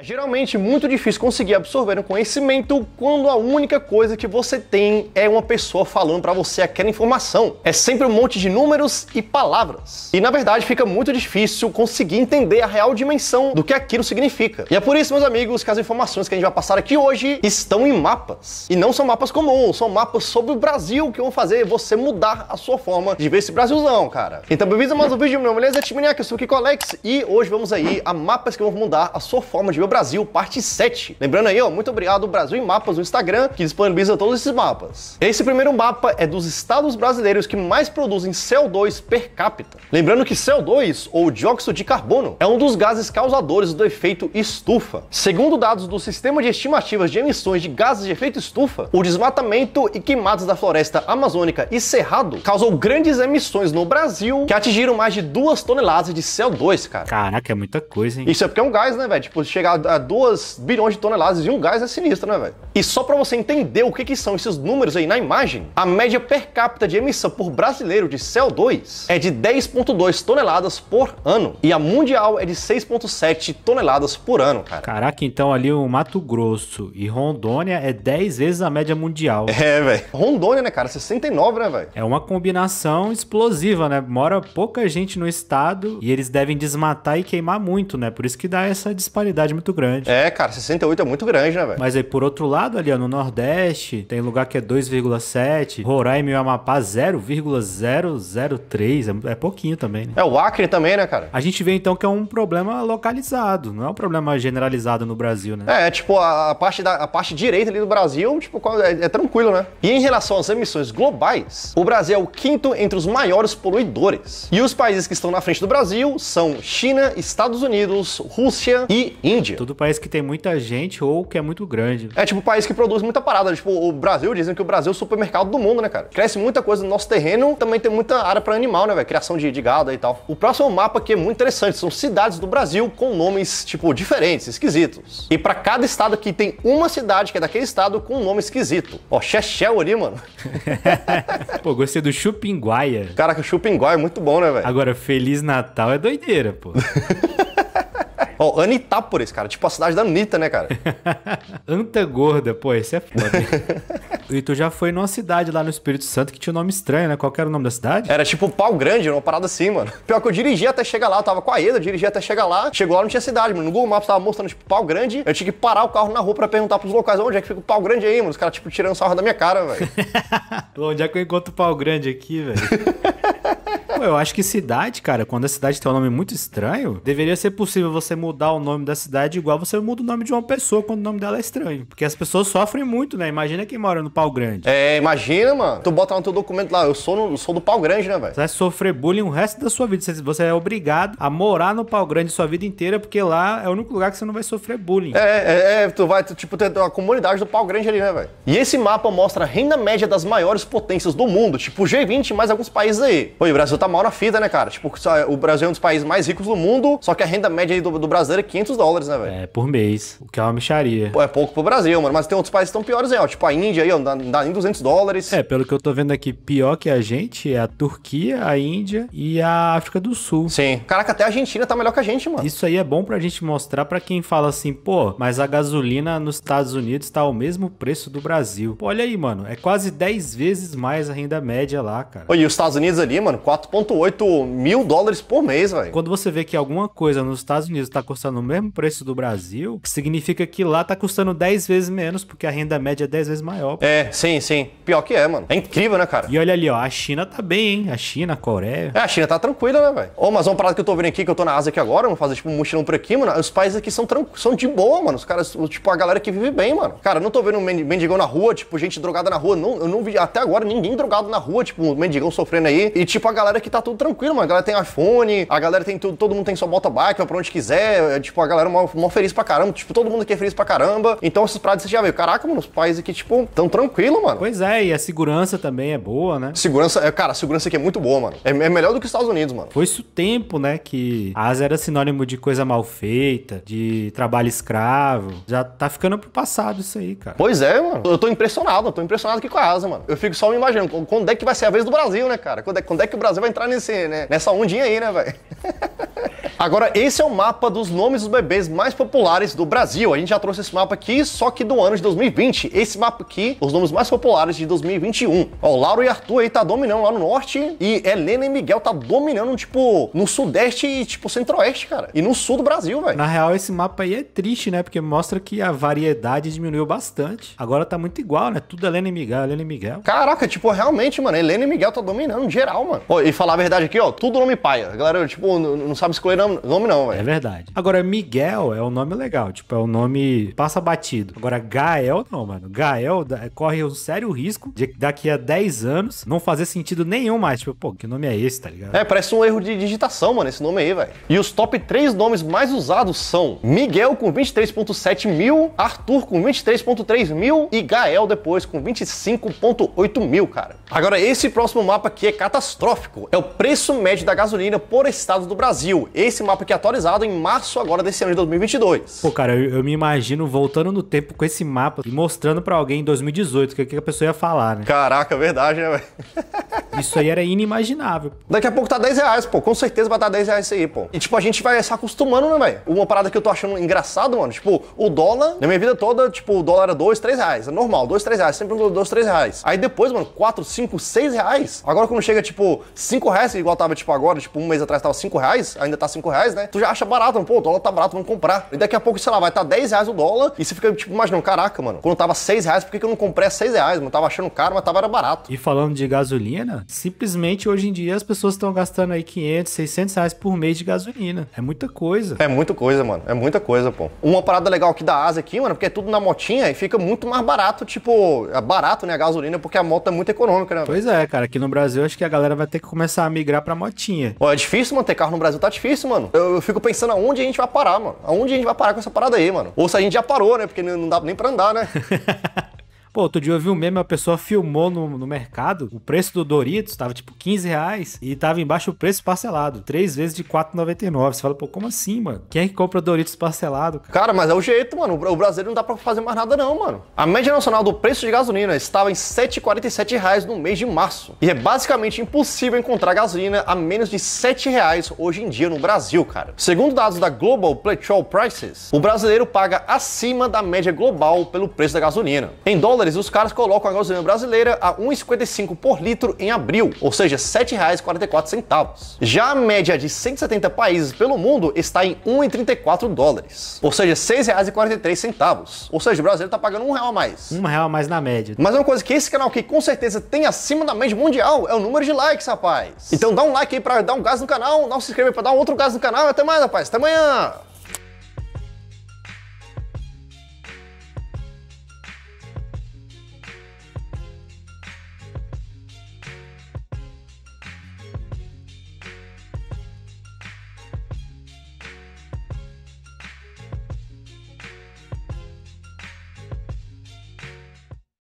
É geralmente muito difícil conseguir absorver um conhecimento quando a única coisa que você tem é uma pessoa falando para você aquela informação. É sempre um monte de números e palavras. E na verdade fica muito difícil conseguir entender a real dimensão do que aquilo significa. E é por isso, meus amigos, que as informações que a gente vai passar aqui hoje estão em mapas. E não são mapas comuns, são mapas sobre o Brasil que vão fazer você mudar a sua forma de ver esse Brasilzão, cara. Então, bem-vindos a mais um vídeo, meu nome é Timoniak, eu sou o Kiko Alex e hoje vamos aí a mapas que vão mudar a sua forma de ver Brasil, parte 7. Lembrando aí, ó, muito obrigado Brasil em Mapas no Instagram, que disponibiliza todos esses mapas. Esse primeiro mapa é dos estados brasileiros que mais produzem CO2 per capita. Lembrando que CO2, ou dióxido de carbono, é um dos gases causadores do efeito estufa. Segundo dados do Sistema de Estimativas de Emissões de Gases de Efeito Estufa, o desmatamento e queimadas da floresta amazônica e cerrado causou grandes emissões no Brasil que atingiram mais de 2 toneladas de CO2, cara. Caraca, é muita coisa, hein? Isso é porque é um gás, né, velho? Tipo, chegar a 2 bilhões de toneladas de um gás é sinistro, né, velho? E só para você entender o que, que são esses números aí na imagem, a média per capita de emissão por brasileiro de CO2 é de 10,2 toneladas por ano. E a mundial é de 6,7 toneladas por ano, cara. Caraca, então ali o Mato Grosso e Rondônia é 10 vezes a média mundial. É, velho. Rondônia, né, cara? 69, né, velho? É uma combinação explosiva, né? Mora pouca gente no estado e eles devem desmatar e queimar muito, né? Por isso que dá essa disparidade muito grande. É, cara, 68 é muito grande, né, velho? Mas aí, por outro lado, ali, ó, no Nordeste, tem lugar que é 2,7, Roraima e Amapá 0,003, é, é pouquinho também, né? É, o Acre também, né, cara? A gente vê, então, que é um problema localizado, não é um problema generalizado no Brasil, né? É, tipo, a, a parte, da, a parte direita ali do Brasil, tipo, é, é tranquilo, né? E em relação às emissões globais, o Brasil é o quinto entre os maiores poluidores. E os países que estão na frente do Brasil são China, Estados Unidos, Rússia e Índia grande. Todo país que tem muita gente ou que é muito grande. É tipo um país que produz muita parada. Tipo, o Brasil, dizem que o Brasil é o supermercado do mundo, né, cara? Cresce muita coisa no nosso terreno, também tem muita área para animal, né, velho? Criação de, de gado e tal. O próximo mapa aqui é muito interessante. São cidades do Brasil com nomes, tipo, diferentes, esquisitos. E para cada estado aqui tem uma cidade que é daquele estado com um nome esquisito. Ó, Chechel ali, mano. pô, gostei do Chupinguaia. Caraca, Chupinguaia é muito bom, né, velho? Agora, Feliz Natal é doideira, pô. Ó, oh, Anitápolis, cara. Tipo a cidade da Anitta, né, cara? Anta gorda, pô, esse é foda. e tu já foi numa cidade lá no Espírito Santo que tinha um nome estranho, né? Qual era o nome da cidade? Era tipo Pau Grande, uma parada assim, mano. Pior que eu dirigi até chegar lá, eu tava com a Eda, dirigi até chegar lá. Chegou lá, não tinha cidade, mano. No Google Maps tava mostrando, tipo, Pau Grande. Eu tinha que parar o carro na rua pra perguntar pros locais onde é que fica o Pau Grande aí, mano. Os caras, tipo, tirando sarro da minha cara, velho. onde é que eu encontro o Pau Grande aqui, velho? Pô, eu acho que cidade, cara, quando a cidade tem um nome muito estranho, deveria ser possível você mudar o nome da cidade igual você muda o nome de uma pessoa quando o nome dela é estranho. Porque as pessoas sofrem muito, né? Imagina quem mora no pau grande. É, imagina, mano. Tu bota no teu documento lá, eu sou, no, sou do pau grande, né, velho? Você vai sofrer bullying o resto da sua vida. Você é obrigado a morar no pau grande sua vida inteira, porque lá é o único lugar que você não vai sofrer bullying. É, é, é tu vai, tu, tipo, ter a comunidade do pau grande ali, né, velho? E esse mapa mostra a renda média das maiores potências do mundo, tipo G20 mais alguns países aí. Oi, o Brasil tá mal na fita, né, cara? Tipo, é, o Brasil é um dos países mais ricos do mundo, só que a renda média do, do brasileiro é 500 dólares, né, velho? É, por mês, o que é uma micharia. Pô, é pouco pro Brasil, mano, mas tem outros países que estão piores aí, ó. Tipo, a Índia aí, ó, não dá nem 200 dólares. É, pelo que eu tô vendo aqui, pior que a gente é a Turquia, a Índia e a África do Sul. Sim. Caraca, até a Argentina tá melhor que a gente, mano. Isso aí é bom pra gente mostrar pra quem fala assim, pô, mas a gasolina nos Estados Unidos tá ao mesmo preço do Brasil. Pô, olha aí, mano, é quase 10 vezes mais a renda média lá, cara. Pô, e os Estados Unidos ali, mano, 4 1,8 mil dólares por mês, velho. Quando você vê que alguma coisa nos Estados Unidos tá custando o mesmo preço do Brasil, significa que lá tá custando 10 vezes menos, porque a renda média é 10 vezes maior. É, sim, sim. Pior que é, mano. É incrível, né, cara? E olha ali, ó, a China tá bem, hein? A China, a Coreia. É, a China tá tranquila, né, velho? Ô, mas uma parada que eu tô vendo aqui, que eu tô na Ásia aqui agora, vamos fazer tipo um mochilão por aqui, mano. Os países aqui são, são de boa, mano. Os caras, tipo, a galera que vive bem, mano. Cara, não tô vendo mendigão na rua, tipo, gente drogada na rua. Não, eu não vi até agora ninguém drogado na rua, tipo, um mendigão sofrendo aí. E, tipo, a galera que que tá tudo tranquilo, mano. A galera tem iPhone, a galera tem tudo, todo mundo tem sua motobike, vai pra onde quiser. É, tipo, a galera mó, mó feliz pra caramba. Tipo, todo mundo aqui é feliz pra caramba. Então esses prados você já veio. Caraca, mano, os países aqui, tipo, tão tranquilo, mano. Pois é, e a segurança também é boa, né? Segurança, é, cara, a segurança aqui é muito boa, mano. É, é melhor do que os Estados Unidos, mano. Foi isso o tempo, né? Que a Ásia era sinônimo de coisa mal feita, de trabalho escravo. Já tá ficando pro passado isso aí, cara. Pois é, mano. Eu tô impressionado, eu tô impressionado aqui com a Ásia, mano. Eu fico só me imaginando, quando é que vai ser a vez do Brasil, né, cara? Quando é, quando é que o Brasil vai entrar? entrar nesse, né, nessa ondinha aí, né, velho? Agora, esse é o mapa dos nomes dos bebês mais populares do Brasil. A gente já trouxe esse mapa aqui, só que do ano de 2020. Esse mapa aqui, os nomes mais populares de 2021. Ó, Lauro e Arthur aí tá dominando lá no norte e Helena e Miguel tá dominando, tipo, no sudeste e, tipo, centro-oeste, cara. E no sul do Brasil, velho. Na real, esse mapa aí é triste, né? Porque mostra que a variedade diminuiu bastante. Agora tá muito igual, né? Tudo Helena e Miguel, Helena e Miguel. Caraca, tipo, realmente, mano, Helena e Miguel tá dominando geral, mano. Ó, e falar a verdade aqui, ó, tudo nome paia. galera, tipo, não sabe escolher não nome, não, velho. É verdade. Agora, Miguel é um nome legal, tipo, é um nome passa batido. Agora, Gael não, mano. Gael corre um sério risco de daqui a 10 anos não fazer sentido nenhum mais. Tipo, pô, que nome é esse, tá ligado? É, parece um erro de digitação, mano, esse nome aí, velho. E os top 3 nomes mais usados são Miguel com 23.7 mil, Arthur com 23.3 mil e Gael depois com 25.8 mil, cara. Agora, esse próximo mapa aqui é catastrófico. É o preço médio da gasolina por estado do Brasil. Esse esse mapa aqui atualizado em março agora desse ano de 2022. Pô, cara, eu, eu me imagino voltando no tempo com esse mapa e mostrando para alguém em 2018 o que, que a pessoa ia falar, né? Caraca, é verdade, né, velho? Isso aí era inimaginável. Daqui a pouco tá 10 reais, pô. Com certeza vai estar tá 10 reais isso aí, pô. E tipo, a gente vai se acostumando, né, velho? Uma parada que eu tô achando engraçado, mano. Tipo, o dólar, na minha vida toda, tipo, o dólar era 2, 3 reais. É normal, 2, 3 reais. Sempre 2, 3 reais. Aí depois, mano, 4, 5, 6 reais. Agora quando chega, tipo, 5 reais, igual tava, tipo, agora, tipo, um mês atrás tava 5 reais, ainda tá 5 reais, né? Tu já acha barato, mano. Pô, o dólar tá barato, vamos comprar. E daqui a pouco, sei lá, vai tá 10 reais o dólar. E você fica, tipo, imaginando, caraca, mano. Quando tava 6 reais, por que, que eu não comprei a 6 reais, mano? Tava achando caro, mas tava era barato. E falando de gasolina, Simplesmente hoje em dia as pessoas estão gastando aí 500, 600 reais por mês de gasolina. É muita coisa. É muita coisa, mano. É muita coisa, pô. Uma parada legal aqui da asa aqui, mano, porque é tudo na motinha e fica muito mais barato, tipo, é barato, né, a gasolina, porque a moto é muito econômica, né? Pois é, cara. Aqui no Brasil acho que a galera vai ter que começar a migrar pra motinha. Pô, é difícil manter carro no Brasil, tá difícil, mano. Eu, eu fico pensando aonde a gente vai parar, mano. Aonde a gente vai parar com essa parada aí, mano. Ou se a gente já parou, né? Porque não dá nem pra andar, né? Pô, outro dia eu vi um meme, uma pessoa filmou no, no mercado o preço do Doritos, tava tipo 15 reais e tava embaixo o preço parcelado. Três vezes de 4,99. Você fala, pô, como assim, mano? Quem é que compra Doritos parcelado? Cara, cara mas é o jeito, mano. O brasileiro não dá pra fazer mais nada, não, mano. A média nacional do preço de gasolina estava em 7,47 reais no mês de março. E é basicamente impossível encontrar gasolina a menos de 7 reais hoje em dia no Brasil, cara. Segundo dados da Global Petrol Prices, o brasileiro paga acima da média global pelo preço da gasolina. Em dólares dólares, os caras colocam a gasolina brasileira a 1,55 por litro em abril, ou seja, R$ 7,44. Já a média de 170 países pelo mundo está em 1,34 dólares, ou seja, R$ 6,43. Ou seja, o brasileiro está pagando um real a mais. Um real a mais na média. Mas uma coisa que esse canal aqui com certeza tem acima da média mundial é o número de likes, rapaz. Então dá um like aí para dar um gás no canal, não se inscreve para dar um outro gás no canal. Até mais, rapaz. Até amanhã.